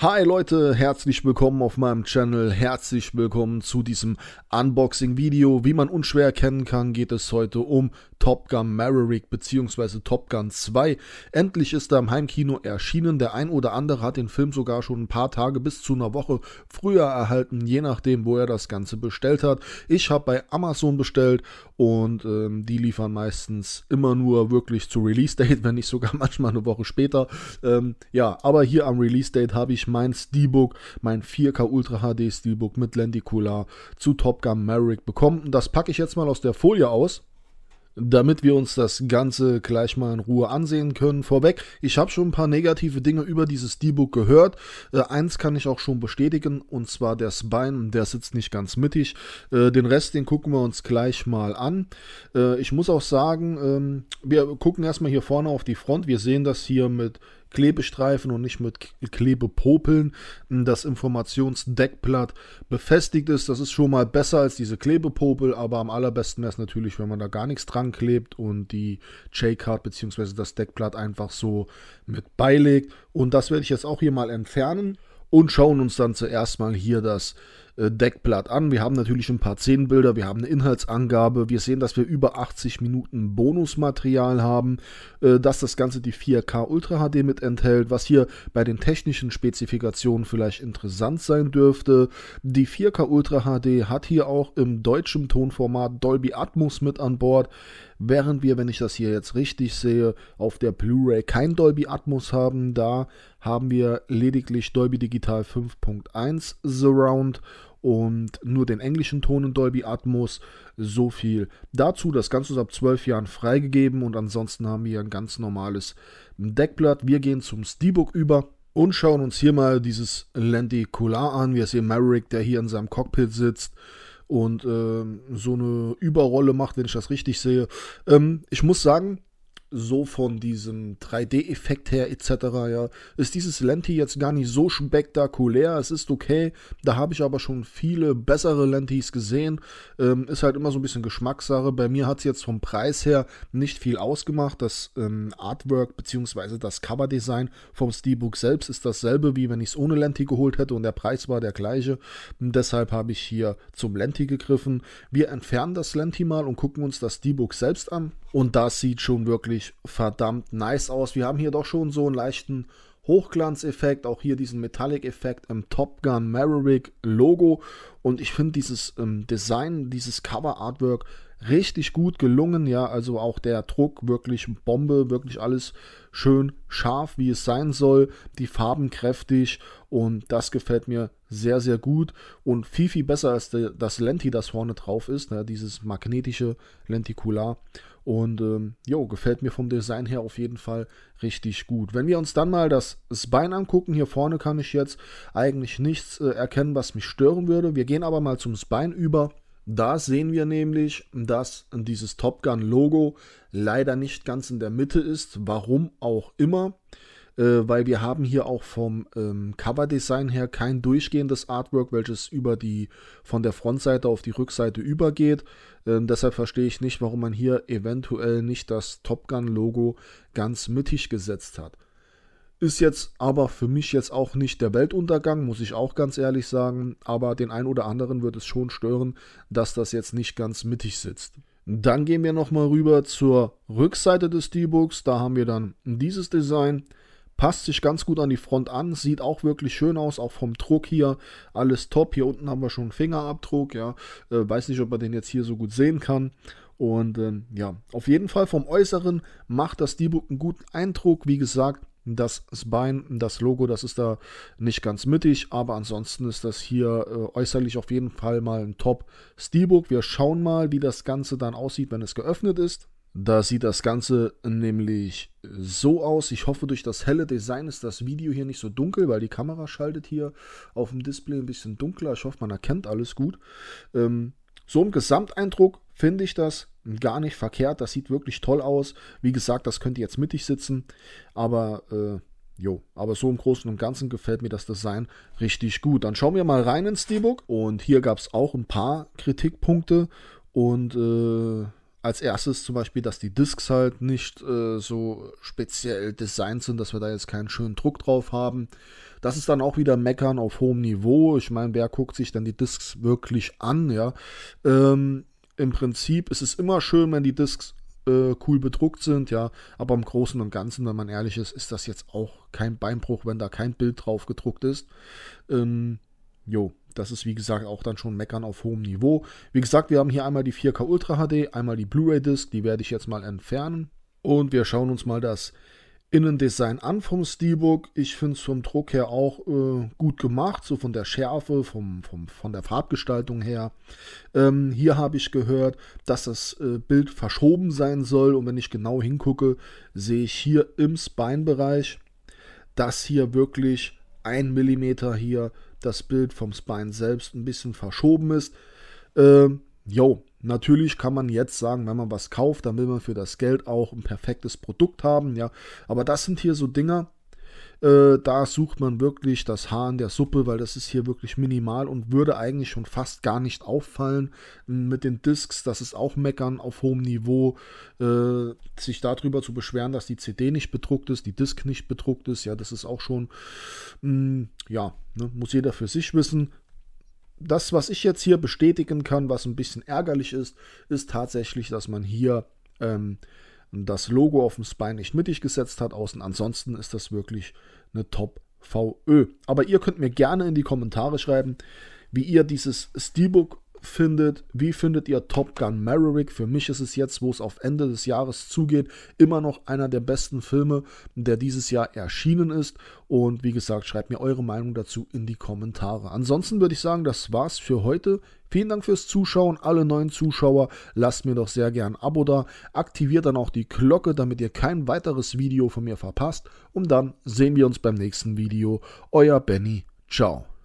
Hi Leute, herzlich willkommen auf meinem Channel, herzlich willkommen zu diesem Unboxing-Video. Wie man unschwer erkennen kann, geht es heute um Top Gun Maverick bzw. Top Gun 2. Endlich ist er im Heimkino erschienen. Der ein oder andere hat den Film sogar schon ein paar Tage bis zu einer Woche früher erhalten, je nachdem, wo er das Ganze bestellt hat. Ich habe bei Amazon bestellt und ähm, die liefern meistens immer nur wirklich zu Release Date, wenn nicht sogar manchmal eine Woche später. Ähm, ja, aber hier am Release Date habe ich mein Steelbook, mein 4K Ultra HD Steelbook mit Lenticular zu Top Gun Maverick bekommen. das packe ich jetzt mal aus der Folie aus damit wir uns das Ganze gleich mal in Ruhe ansehen können. Vorweg, ich habe schon ein paar negative Dinge über dieses D-Book gehört. Äh, eins kann ich auch schon bestätigen, und zwar der Spine, der sitzt nicht ganz mittig. Äh, den Rest, den gucken wir uns gleich mal an. Äh, ich muss auch sagen, ähm, wir gucken erstmal hier vorne auf die Front. Wir sehen das hier mit Klebestreifen und nicht mit Klebepopeln. Das Informationsdeckblatt befestigt ist. Das ist schon mal besser als diese Klebepopel, aber am allerbesten wäre es natürlich, wenn man da gar nichts dran klebt und die J-Card bzw. das Deckblatt einfach so mit beilegt. Und das werde ich jetzt auch hier mal entfernen und schauen uns dann zuerst mal hier das äh, Deckblatt an. Wir haben natürlich ein paar Szenenbilder, wir haben eine Inhaltsangabe, wir sehen, dass wir über 80 Minuten Bonusmaterial haben, äh, dass das Ganze die 4K Ultra HD mit enthält, was hier bei den technischen Spezifikationen vielleicht interessant sein dürfte. Die 4K Ultra HD hat hier auch im deutschen Tonformat Dolby Atmos mit an Bord, während wir, wenn ich das hier jetzt richtig sehe, auf der Blu-ray kein Dolby Atmos haben. Da haben wir lediglich Dolby Digital 5.1 Surround und nur den englischen Ton in Dolby Atmos. So viel dazu. Das Ganze ist ab 12 Jahren freigegeben und ansonsten haben wir ein ganz normales Deckblatt. Wir gehen zum Steelbook über und schauen uns hier mal dieses Lenticular an. Wir sehen Maverick, der hier in seinem Cockpit sitzt und äh, so eine Überrolle macht, wenn ich das richtig sehe. Ähm, ich muss sagen, so von diesem 3D-Effekt her etc., ja, ist dieses Lenti jetzt gar nicht so spektakulär. Es ist okay, da habe ich aber schon viele bessere Lentis gesehen. Ähm, ist halt immer so ein bisschen Geschmackssache. Bei mir hat es jetzt vom Preis her nicht viel ausgemacht. Das ähm, Artwork bzw. das Coverdesign vom Steelbook selbst ist dasselbe, wie wenn ich es ohne Lenti geholt hätte und der Preis war der gleiche. Und deshalb habe ich hier zum Lenti gegriffen. Wir entfernen das Lenti mal und gucken uns das Steelbook selbst an. Und das sieht schon wirklich wirklich verdammt nice aus. Wir haben hier doch schon so einen leichten Hochglanzeffekt, auch hier diesen Metallic-Effekt im Top Gun Maverick Logo. Und ich finde dieses ähm, Design, dieses Cover-Artwork richtig gut gelungen. Ja, also auch der Druck wirklich Bombe, wirklich alles schön scharf, wie es sein soll. Die Farben kräftig und das gefällt mir sehr, sehr gut. Und viel, viel besser als das Lenti, das vorne drauf ist, ne? dieses magnetische Lentikular. Und ähm, jo, gefällt mir vom Design her auf jeden Fall richtig gut. Wenn wir uns dann mal das Spine angucken, hier vorne kann ich jetzt eigentlich nichts äh, erkennen, was mich stören würde. Wir gehen aber mal zum Spine über. Da sehen wir nämlich, dass dieses Top Gun Logo leider nicht ganz in der Mitte ist, warum auch immer, äh, weil wir haben hier auch vom ähm, Design her kein durchgehendes Artwork, welches über die von der Frontseite auf die Rückseite übergeht. Ähm, deshalb verstehe ich nicht, warum man hier eventuell nicht das Top Gun Logo ganz mittig gesetzt hat. Ist jetzt aber für mich jetzt auch nicht der Weltuntergang, muss ich auch ganz ehrlich sagen. Aber den einen oder anderen wird es schon stören, dass das jetzt nicht ganz mittig sitzt. Dann gehen wir nochmal rüber zur Rückseite des D-Books. Da haben wir dann dieses Design. Passt sich ganz gut an die Front an, sieht auch wirklich schön aus, auch vom Druck hier, alles top. Hier unten haben wir schon einen Fingerabdruck, ja. Äh, weiß nicht, ob man den jetzt hier so gut sehen kann. Und ähm, ja, auf jeden Fall vom Äußeren macht das D-Book einen guten Eindruck. Wie gesagt, das Bein, das Logo, das ist da nicht ganz mittig, aber ansonsten ist das hier äh, äußerlich auf jeden Fall mal ein Top-Steelbook. Wir schauen mal, wie das Ganze dann aussieht, wenn es geöffnet ist. Da sieht das Ganze nämlich so aus. Ich hoffe, durch das helle Design ist das Video hier nicht so dunkel, weil die Kamera schaltet hier auf dem Display ein bisschen dunkler. Ich hoffe, man erkennt alles gut. Ähm, so im Gesamteindruck finde ich das gar nicht verkehrt. Das sieht wirklich toll aus. Wie gesagt, das könnte jetzt mittig sitzen, aber äh, Jo, aber so im Großen und Ganzen gefällt mir das Design richtig gut. Dann schauen wir mal rein ins Steelbook. Und hier gab es auch ein paar Kritikpunkte. Und äh, als erstes zum Beispiel, dass die Discs halt nicht äh, so speziell designt sind, dass wir da jetzt keinen schönen Druck drauf haben. Das ist dann auch wieder Meckern auf hohem Niveau. Ich meine, wer guckt sich dann die Discs wirklich an, ja? Ähm, im Prinzip ist es immer schön, wenn die Discs äh, cool bedruckt sind, ja, aber im Großen und Ganzen, wenn man ehrlich ist, ist das jetzt auch kein Beinbruch, wenn da kein Bild drauf gedruckt ist. Ähm, jo, das ist wie gesagt auch dann schon Meckern auf hohem Niveau. Wie gesagt, wir haben hier einmal die 4K Ultra HD, einmal die Blu-ray Disc, die werde ich jetzt mal entfernen und wir schauen uns mal das Innendesign an vom Steelbook. Ich finde es vom Druck her auch äh, gut gemacht, so von der Schärfe, vom, vom von der Farbgestaltung her. Ähm, hier habe ich gehört, dass das äh, Bild verschoben sein soll und wenn ich genau hingucke, sehe ich hier im Spine-Bereich, dass hier wirklich ein Millimeter hier das Bild vom Spine selbst ein bisschen verschoben ist. Ähm, Jo, natürlich kann man jetzt sagen, wenn man was kauft, dann will man für das Geld auch ein perfektes Produkt haben, ja. Aber das sind hier so Dinger, äh, da sucht man wirklich das Haar in der Suppe, weil das ist hier wirklich minimal und würde eigentlich schon fast gar nicht auffallen. Hm, mit den Discs, das ist auch meckern auf hohem Niveau, äh, sich darüber zu beschweren, dass die CD nicht bedruckt ist, die Disc nicht bedruckt ist, ja, das ist auch schon, mh, hm, ja, ne, muss jeder für sich wissen das, was ich jetzt hier bestätigen kann, was ein bisschen ärgerlich ist, ist tatsächlich, dass man hier ähm, das Logo auf dem Spine nicht mittig gesetzt hat. Außen ansonsten ist das wirklich eine Top VÖ. Aber ihr könnt mir gerne in die Kommentare schreiben, wie ihr dieses Steelbook findet, wie findet ihr Top Gun Maverick? Für mich ist es jetzt, wo es auf Ende des Jahres zugeht, immer noch einer der besten Filme, der dieses Jahr erschienen ist. Und wie gesagt, schreibt mir eure Meinung dazu in die Kommentare. Ansonsten würde ich sagen, das war's für heute. Vielen Dank fürs Zuschauen, alle neuen Zuschauer. Lasst mir doch sehr gern ein Abo da. Aktiviert dann auch die Glocke, damit ihr kein weiteres Video von mir verpasst. Und dann sehen wir uns beim nächsten Video. Euer Benny. Ciao.